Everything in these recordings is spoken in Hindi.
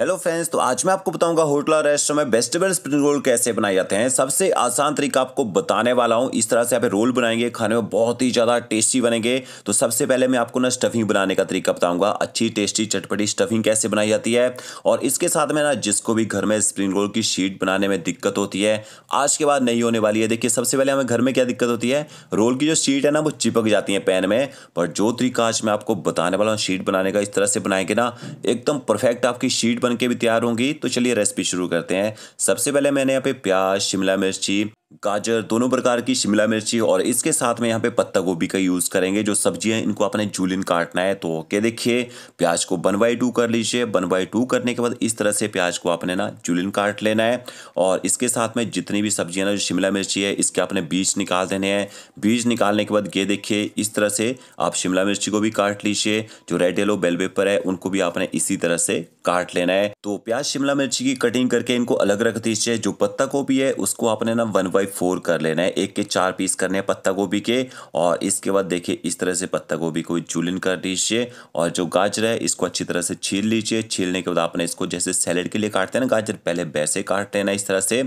हेलो फ्रेंड्स तो आज मैं आपको बताऊंगा होटल और रेस्टोरेंट में वेजिटेबल स्प्रिंग रोल कैसे बनाए जाते हैं सबसे आसान तरीका आपको बताने वाला हूं इस तरह से आप रोल बनाएंगे खाने में बहुत ही ज़्यादा टेस्टी बनेंगे तो सबसे पहले मैं आपको ना स्टफिंग बनाने का तरीका बताऊंगा अच्छी टेस्टी चटपटी स्टफिंग कैसे बनाई जाती है और इसके साथ में ना जिसको भी घर में स्प्रिंग रोल की शीट बनाने में दिक्कत होती है आज के बाद नहीं होने वाली है देखिए सबसे पहले हमें घर में क्या दिक्कत होती है रोल की जो शीट है ना वो चिपक जाती है पैन में पर जो तरीका आज मैं आपको बताने वाला हूँ शीट बनाने का इस तरह से बनाएंगे ना एकदम परफेक्ट आपकी शीट बनके भी तैयार होंगी तो चलिए रेसिपी शुरू करते हैं सबसे पहले मैंने यहाँ पे प्याज शिमला मिर्ची गाजर दोनों प्रकार की शिमला मिर्ची और इसके साथ में यहाँ पे पत्ता गोभी का यूज़ करेंगे जो सब्जी है इनको आपने जूलिन काटना है तो ओके देखिए प्याज को वन बाई टू कर लीजिए वन बाई टू करने के बाद इस तरह से प्याज को आपने ना जूलिन काट लेना है और इसके साथ में जितनी भी सब्जियाँ ना जो शिमला मिर्ची है इसके आपने बीज निकाल देने हैं बीज निकालने के बाद ये देखिए इस तरह से आप शिमला मिर्ची को भी काट लीजिए जो रेड येलो बेल पेपर है उनको भी आपने इसी तरह से काट लेना है तो प्याज शिमला मिर्ची की कटिंग करके इनको अलग रख दीजिए जो पत्ता गोभी है उसको आपने ना वन बाई फोर कर लेना है एक के चार पीस करने हैं पत्ता गोभी के और इसके बाद देखिए इस तरह से पत्ता गोभी को जुलिन कर लीजिए और जो गाजर है इसको अच्छी तरह से छील लीजिए छीलने के बाद आपने इसको जैसे सैलेड के लिए काटते हैं ना गाजर पहले वैसे काट लेना इस तरह से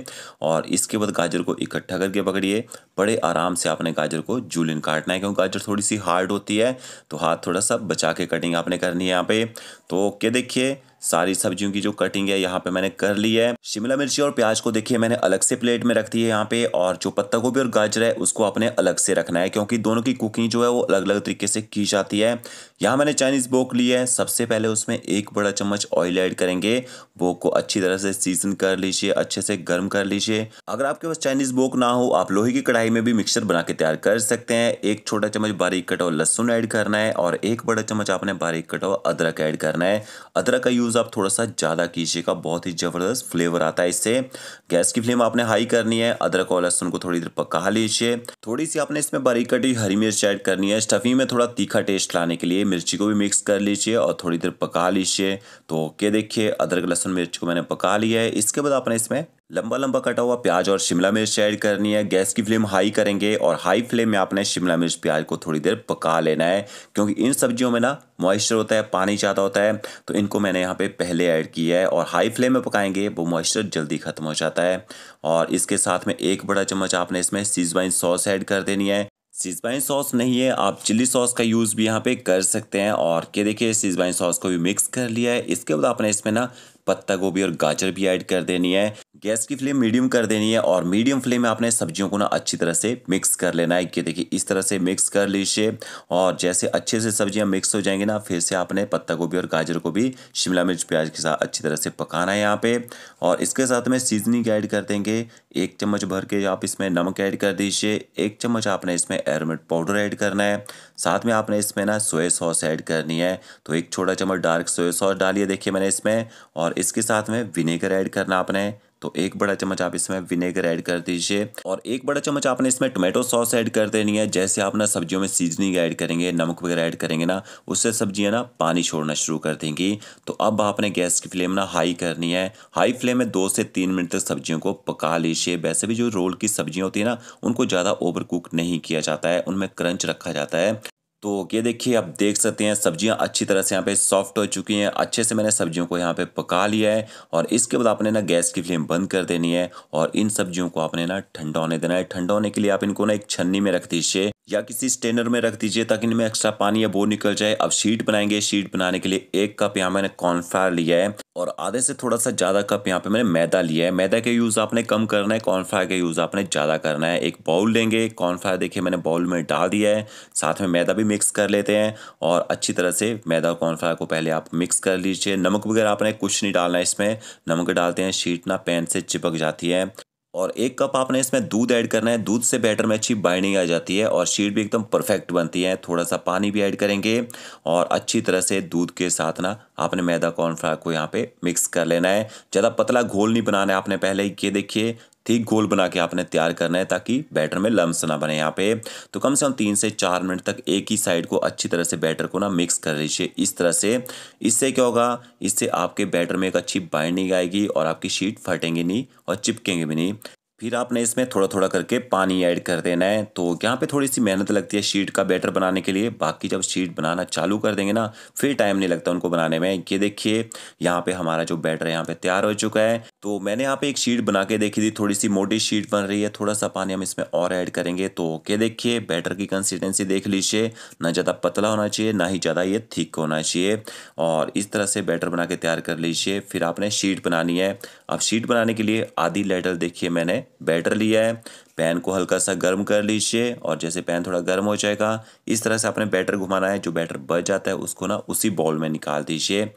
और इसके बाद गाजर को इकट्ठा करके पकड़िए बड़े आराम से आपने गाजर को जूलिन काटना है क्योंकि गाजर थोड़ी सी हार्ड होती है तो हाथ थोड़ा सा बचा के कटिंग आपने करनी है यहाँ पे तो ओके देखिए सारी सब्जियों की जो कटिंग है यहाँ पे मैंने कर ली है शिमला मिर्ची और प्याज को देखिए मैंने अलग से प्लेट में रख दी है यहाँ पे और जो पत्ता गोभी और गाजर है उसको अपने अलग से रखना है क्योंकि दोनों की कुकिंग जो है वो अलग अलग तरीके से की जाती है यहाँ मैंने चाइनीज बोक ली है सबसे पहले उसमें एक बड़ा चम्मच ऑयल ऐड करेंगे बोक को अच्छी तरह से सीजन कर लीजिए अच्छे से गर्म कर लीजिए अगर आपके पास चाइनीज बोक ना हो आप लोहे की कढ़ाई में भी मिक्सर बना के तैयार कर सकते हैं एक छोटा चम्मच बारीक कटा हुआ लहसुन ऐड करना है और एक बड़ा चम्मच आपने बारीक कटा हुआ अदरक ऐड करना है अदरक का यूज यूज़ आप थोड़ा सा ज़्यादा कीजिएगा बहुत ही ज़बरदस्त फ्लेवर आता है इससे गैस की फ्लेम आपने हाई करनी है अदरक और लहसुन को थोड़ी देर पका लीजिए थोड़ी सी आपने इसमें बारीक कटी हरी मिर्च ऐड करनी है स्टफिंग में थोड़ा तीखा टेस्ट लाने के लिए मिर्ची को भी मिक्स कर लीजिए और थोड़ी देर पका लीजिए तो ओके देखिए अदरक लहसुन मिर्च को मैंने पका लिया है इसके बाद आपने इसमें लंबा लंबा कटा हुआ प्याज और शिमला मिर्च ऐड करनी है गैस की फ्लेम हाई करेंगे और हाई फ्लेम में आपने शिमला मिर्च प्याज को थोड़ी देर पका लेना है क्योंकि इन सब्जियों में ना मॉइस्चर होता है पानी ज़्यादा होता है तो इनको मैंने यहाँ पे पहले ऐड किया है और हाई फ्लेम में पकाएंगे वो मॉइस्चर जल्दी ख़त्म हो जाता है और इसके साथ में एक बड़ा चम्मच आपने इसमें सीजवाइन सॉस ऐड कर देनी है सीजवाइन सॉस नहीं है आप चिली सॉस का यूज़ भी यहाँ पे कर सकते हैं और के देखिए सीजवाइन सॉस को भी मिक्स कर लिया है इसके बाद आपने इसमें ना पत्ता गोभी और गाजर भी ऐड कर देनी है गैस की फ्लेम मीडियम कर देनी है और मीडियम फ्लेम में आपने सब्जियों को ना अच्छी तरह से मिक्स कर लेना है कि देखिए इस तरह से मिक्स कर लीजिए और जैसे अच्छे से सब्जियां मिक्स हो जाएंगी ना फिर से आपने पत्ता गोभी और गाजर को भी शिमला मिर्च प्याज के साथ अच्छी तरह से पकाना है यहाँ पे और इसके साथ में सीजनिंग ऐड कर देंगे एक चम्मच भर के आप इसमें नमक ऐड कर दीजिए एक चम्मच आपने इसमें एरोमेट पाउडर ऐड करना है साथ में आपने इसमें ना सोया सॉस ऐड करनी है तो एक छोटा चम्मच डार्क सोया सॉस डालिए देखिए मैंने इसमें और इसके साथ में विनेगर ऐड करना आपने तो एक बड़ा चम्मच आप इसमें विनेगर ऐड कर दीजिए और एक बड़ा चम्मच आपने इसमें टोमेटो सॉस ऐड कर देनी है जैसे आप ना सब्जियों में सीजनिंग ऐड करेंगे नमक वगैरह ऐड करेंगे ना उससे सब्जियाँ ना पानी छोड़ना शुरू कर देंगी तो अब आपने गैस की फ्लेम ना हाई करनी है हाई फ्लेम में दो से तीन मिनट तक सब्जियों को पका लीजिए वैसे भी जो रोल की सब्जियाँ होती है ना उनको ज़्यादा ओवर कुक नहीं किया जाता है उनमें क्रंच रखा जाता है तो ये देखिए आप देख सकते हैं सब्जियां अच्छी तरह से यहाँ पे सॉफ्ट हो चुकी हैं अच्छे से मैंने सब्जियों को यहाँ पे पका लिया है और इसके बाद आपने ना गैस की फ्लेम बंद कर देनी है और इन सब्जियों को आपने ना ठंडा होने देना है ठंडा होने के लिए आप इनको ना एक छन्नी में रख दीजिए या किसी स्टेनर में रख दीजिए ताकि इनमें एक्स्ट्रा पानी या बोर निकल जाए अब शीट बनाएंगे शीट बनाने के लिए एक कप यहाँ मैंने कॉर्नफ्लावर लिया है और आधे से थोड़ा सा ज़्यादा कप यहाँ पे मैंने मैदा लिया है मैदा का यूज़ आपने कम करना है कॉर्नफ्लावर का यूज़ आपने ज़्यादा करना है एक बाउल लेंगे कॉर्नफ्लावर देखिए मैंने बाउल में डाल दिया है साथ में मैदा भी मिक्स कर लेते हैं और अच्छी तरह से मैदा और कॉर्नफ्लावर को पहले आप मिक्स कर लीजिए नमक वगैरह आपने कुछ नहीं डालना है इसमें नमक डालते हैं शीट ना पैन से चिपक जाती है और एक कप आपने इसमें दूध ऐड करना है दूध से बैटर में अच्छी बाइंडिंग आ जाती है और शीट भी एकदम परफेक्ट बनती है थोड़ा सा पानी भी ऐड करेंगे और अच्छी तरह से दूध के साथ ना आपने मैदा कॉर्नफ्लावर को यहाँ पे मिक्स कर लेना है ज़्यादा पतला घोल नहीं बनाना है आपने पहले ये देखिए ठीक गोल बना के आपने तैयार करना है ताकि बैटर में लम्स ना बने यहाँ पे तो कम से कम तीन से चार मिनट तक एक ही साइड को अच्छी तरह से बैटर को ना मिक्स कर लीजिए इस तरह से इससे क्या होगा इससे आपके बैटर में एक अच्छी बाइंडिंग आएगी और आपकी शीट फटेंगी नहीं और चिपकेंगे भी नहीं फिर आपने इसमें थोड़ा थोड़ा करके पानी ऐड कर देना है तो यहाँ पे थोड़ी सी मेहनत लगती है शीट का बैटर बनाने के लिए बाकी जब शीट बनाना चालू कर देंगे ना फिर टाइम नहीं लगता उनको बनाने में ये देखिए यहाँ पे हमारा जो बैटर है यहाँ पे तैयार हो चुका है तो मैंने यहाँ पे एक शीट बना के देखी थी थोड़ी सी मोटी शीट बन रही है थोड़ा सा पानी हम इसमें और ऐड करेंगे तो क्या देखिए बैटर की कंसिस्टेंसी देख लीजिए ना ज़्यादा पतला होना चाहिए ना ही ज़्यादा ये थिक होना चाहिए और इस तरह से बैटर बना के तैयार कर लीजिए फिर आपने शीट बनानी है अब शीट बनाने के लिए आधी लेटर देखिए मैंने बैटर लिया है पैन को हल्का सा गर्म कर लीजिए और जैसे पैन थोड़ा गर्म हो जाएगा इस तरह से आपने बैटर घुमाना है जो बैटर बच जाता है उसको ना उसी बॉल में निकाल दीजिए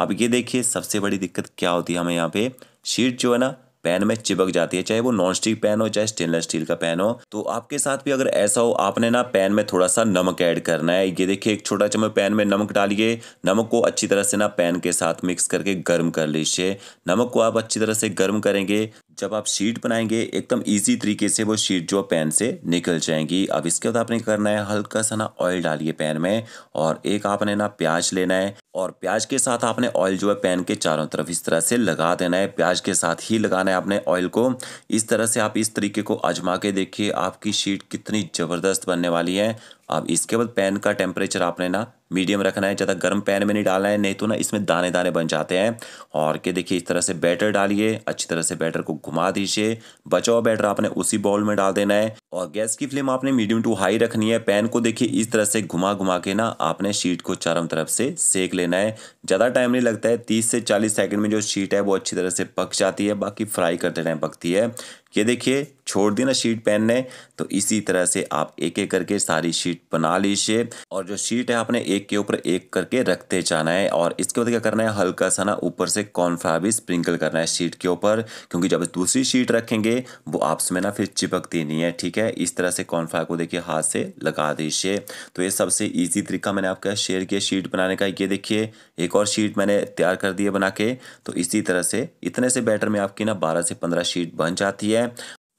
अब ये देखिए सबसे बड़ी दिक्कत क्या होती है हमें यहाँ पे शीट जो है ना पैन में चिपक जाती है चाहे वो नॉन स्टिक पैन हो चाहे स्टेनलेस स्टील का पैन हो तो आपके साथ भी अगर ऐसा हो आपने ना पैन में थोड़ा सा नमक ऐड करना है ये देखिए एक छोटा चम्मच पैन में नमक डालिए नमक को अच्छी तरह से ना पैन के साथ मिक्स करके गर्म कर लीजिए नमक को आप अच्छी तरह से गर्म करेंगे जब आप शीट बनाएंगे एकदम इजी तरीके से वो शीट जो पैन से निकल जाएंगी अब इसके बाद आपने करना है हल्का सा ना ऑयल डालिए पैन में और एक आपने ना प्याज लेना है और प्याज के साथ आपने ऑयल जो है पैन के चारों तरफ इस तरह से लगा देना है प्याज के साथ ही लगाना है आपने ऑयल को इस तरह से आप इस तरीके को आजमा के देखिए आपकी शीट कितनी ज़बरदस्त बनने वाली है अब इसके बाद पैन का टेम्परेचर आपने ना मीडियम रखना है ज़्यादा गर्म पैन में नहीं डालना है नहीं तो ना इसमें दाने दाने बन जाते हैं और के देखिए इस तरह से बैटर डालिए अच्छी तरह से बैटर को घुमा दीजिए बचाओ बैटर आपने उसी बॉल में डाल देना है और गैस की फ्लेम आपने मीडियम टू हाई रखनी है पैन को देखिए इस तरह से घुमा घुमा के ना आपने शीट को चारों तरफ से सेक लेना है ज़्यादा टाइम नहीं लगता है तीस से चालीस सेकेंड में जो शीट है वो अच्छी तरह से पक जाती है बाकी फ्राई करते टाइम पकती है ये देखिए छोड़ दी ना शीट पेन ने तो इसी तरह से आप एक एक करके सारी शीट बना लीजिए और जो शीट है आपने एक के ऊपर एक करके रखते जाना है और इसके बाद क्या करना है हल्का सा ना ऊपर से कॉर्नफ्लावर भी स्प्रिंकल करना है शीट के ऊपर क्योंकि जब दूसरी शीट रखेंगे वो आपस में ना फिर चिपकती नहीं है ठीक है इस तरह से कॉर्नफ्लावर को देखिए हाथ से लगा दीजिए तो ये सबसे ईजी तरीका मैंने आपका शेयर किया शीट बनाने का ये देखिए एक और शीट मैंने तैयार कर दी है बना के तो इसी तरह से इतने से बैटर में आपकी ना बारह से पंद्रह शीट बन जाती है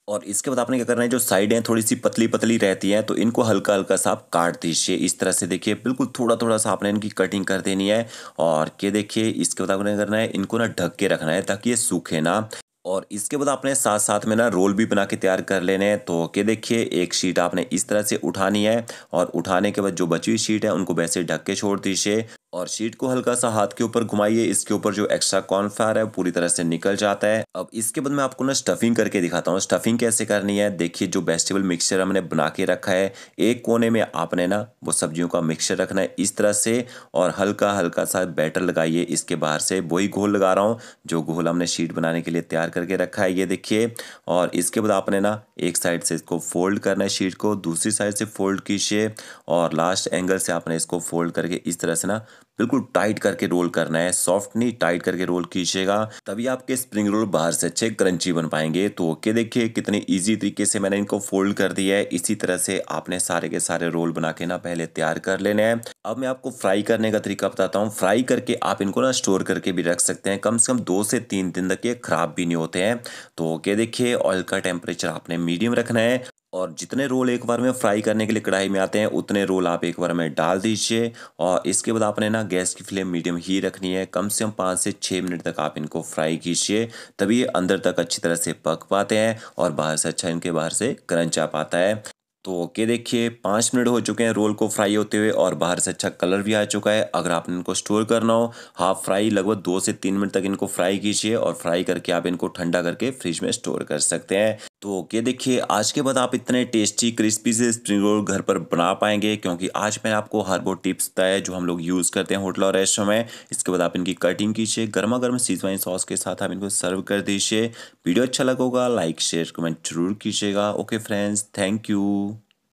और इसके बाद आपने क्या करना है जो साइडें थोड़ी सी पतली पतली रहती हैं तो इनको हल्का हल्का सा आप काट दीजिए इस तरह से देखिए बिल्कुल थोड़ा थोड़ा सा आपने इनकी कटिंग कर देनी है और ये देखिए इसके बाद आपने करना है इनको ना ढक के रखना है ताकि ये सूखे ना और इसके बाद आपने साथ साथ में ना रोल भी बना के तैयार कर लेने हैं तो के देखिए एक शीट आपने इस तरह से उठानी है और उठाने के बाद जो बची हुई शीट है उनको वैसे ढक के छोड़ दीजिए और शीट को हल्का सा हाथ के ऊपर घुमाइए इसके ऊपर जो एक्स्ट्रा कॉर्नफ्लावर है पूरी तरह से निकल जाता है अब इसके बाद मैं आपको ना स्टफिंग करके दिखाता हूँ स्टफिंग कैसे करनी है देखिए जो वेजिटेबल मिक्सचर हमने बना के रखा है एक कोने में आपने ना वो सब्जियों का मिक्सचर रखना है इस तरह से और हल्का हल्का सा बैटर लगाइए इसके बाहर से वही घोल लगा रहा हूँ जो घोल हमने शीट बनाने के लिए तैयार करके रखा है ये देखिए और इसके बाद आपने ना एक साइड से इसको फोल्ड करना है शीट को दूसरी साइड से फोल्ड कीजिए और लास्ट एंगल से आपने इसको फोल्ड करके इस तरह से ना बिल्कुल टाइट करके रोल करना है सॉफ्ट नहीं टाइट करके रोल कीजिएगा तभी आपके स्प्रिंग रोल बाहर से अच्छे क्रंची बन पाएंगे तो ओके देखिए कितने ईजी तरीके से मैंने इनको फोल्ड कर दिया है इसी तरह से आपने सारे के सारे रोल बना के ना पहले तैयार कर लेने हैं अब मैं आपको फ्राई करने का तरीका बताता हूँ फ्राई करके आप इनको ना स्टोर करके भी रख सकते हैं कम से कम दो से तीन दिन तक ये खराब भी नहीं होते हैं तो ओके देखिए ऑयल का टेम्परेचर आपने मीडियम रखना है और जितने रोल एक बार में फ्राई करने के लिए कढ़ाई में आते हैं उतने रोल आप एक बार में डाल दीजिए और इसके बाद आपने ना गैस की फ्लेम मीडियम ही रखनी है कम से कम पाँच से छः मिनट तक आप इनको फ्राई कीजिए तभी ये अंदर तक अच्छी तरह से पक पाते हैं और बाहर से अच्छा इनके बाहर से क्रंच आ पाता है तो ओके देखिए पाँच मिनट हो चुके हैं रोल को फ्राई होते हुए और बाहर से अच्छा कलर भी आ चुका है अगर आपने इनको स्टोर करना हो हाफ फ्राई लगभग दो से तीन मिनट तक इनको फ्राई कीजिए और फ्राई करके आप इनको ठंडा करके फ्रिज में स्टोर कर सकते हैं तो ओके देखिए आज के बाद आप इतने टेस्टी क्रिस्पी से स्प्रिंग रोल घर पर बना पाएंगे क्योंकि आज मैंने आपको हर वो टिप्स बताया जो हम लोग यूज़ करते हैं होटल और रेस्टोरेंट में इसके बाद आप इनकी कटिंग कीजिए गर्मा गर्म सीजवाइन सॉस के साथ आप इनको सर्व कर दीजिए वीडियो अच्छा लगेगा लाइक शेयर कमेंट जरूर कीजिएगा ओके फ्रेंड्स थैंक यू